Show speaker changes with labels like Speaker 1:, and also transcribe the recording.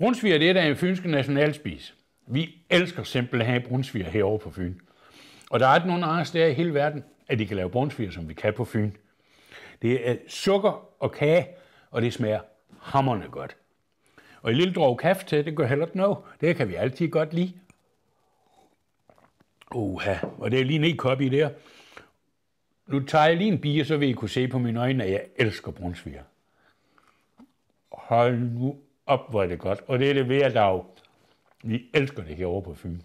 Speaker 1: Brunsviger, det er der en fynske nationalspis. Vi elsker simpelthen brunsviger herovre på Fyn. Og der er ikke nogen andre steder i hele verden, at de kan lave brunsviger, som vi kan på Fyn. Det er sukker og kage, og det smager hammerne godt. Og en lille drog kaffe til, det gør heller ikke noget. Det kan vi altid godt lide. Oha, og det er lige en kop i der. Nu tager jeg lige en bier, så vil I kunne se på mine øjne, at jeg elsker brunsviger. Hold nu op, hvor er det godt. Og det er det ved at lave. Vi elsker det herovre på Fyn.